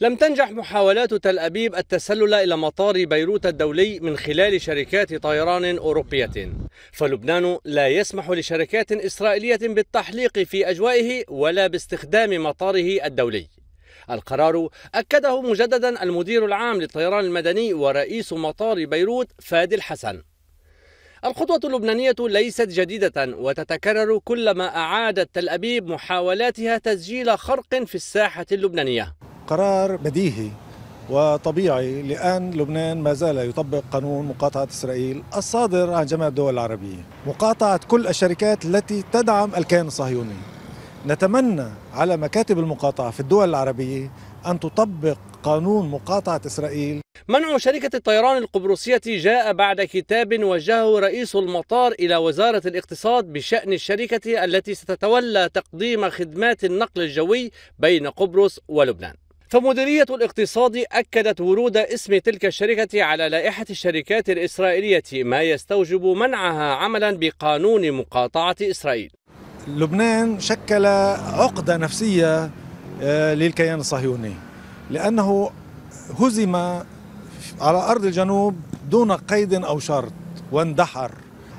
لم تنجح محاولات تل أبيب التسلل إلى مطار بيروت الدولي من خلال شركات طيران أوروبية فلبنان لا يسمح لشركات إسرائيلية بالتحليق في أجوائه ولا باستخدام مطاره الدولي القرار أكده مجددا المدير العام للطيران المدني ورئيس مطار بيروت فادي الحسن الخطوة اللبنانية ليست جديدة وتتكرر كلما أعادت تل أبيب محاولاتها تسجيل خرق في الساحة اللبنانية قرار بديهي وطبيعي لأن لبنان ما زال يطبق قانون مقاطعة إسرائيل الصادر عن جميع الدول العربية مقاطعة كل الشركات التي تدعم الكيان الصهيوني نتمنى على مكاتب المقاطعة في الدول العربية أن تطبق قانون مقاطعة إسرائيل منع شركة الطيران القبرصية جاء بعد كتاب وجهه رئيس المطار إلى وزارة الاقتصاد بشأن الشركة التي ستتولى تقديم خدمات النقل الجوي بين قبرص ولبنان فمديرية الاقتصاد أكدت ورود اسم تلك الشركة على لائحة الشركات الإسرائيلية ما يستوجب منعها عملا بقانون مقاطعة إسرائيل لبنان شكل عقدة نفسية آه، للكيان الصهيوني لأنه هزم على أرض الجنوب دون قيد أو شرط واندحر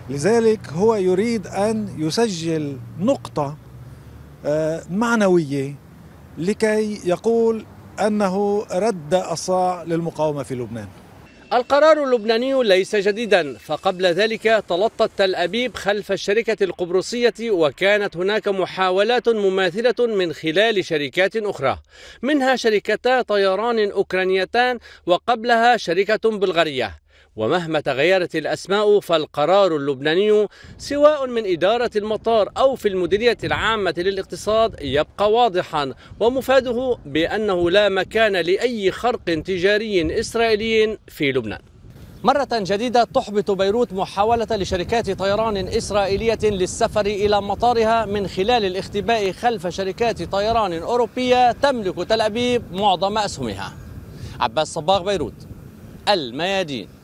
لذلك هو يريد أن يسجل نقطة آه، معنوية لكي يقول أنه رد أصاع للمقاومة في لبنان القرار اللبناني ليس جديدا فقبل ذلك تلطت تل أبيب خلف الشركة القبرصية وكانت هناك محاولات مماثلة من خلال شركات أخرى منها شركتا طيران أوكرانيتان وقبلها شركة بلغارية ومهما تغيرت الأسماء فالقرار اللبناني سواء من إدارة المطار أو في المديرية العامة للاقتصاد يبقى واضحا ومفاده بأنه لا مكان لأي خرق تجاري إسرائيلي في لبنان مرة جديدة تحبط بيروت محاولة لشركات طيران إسرائيلية للسفر إلى مطارها من خلال الاختباء خلف شركات طيران أوروبية تملك تل أبيب معظم أسهمها عباس صباغ بيروت الميادين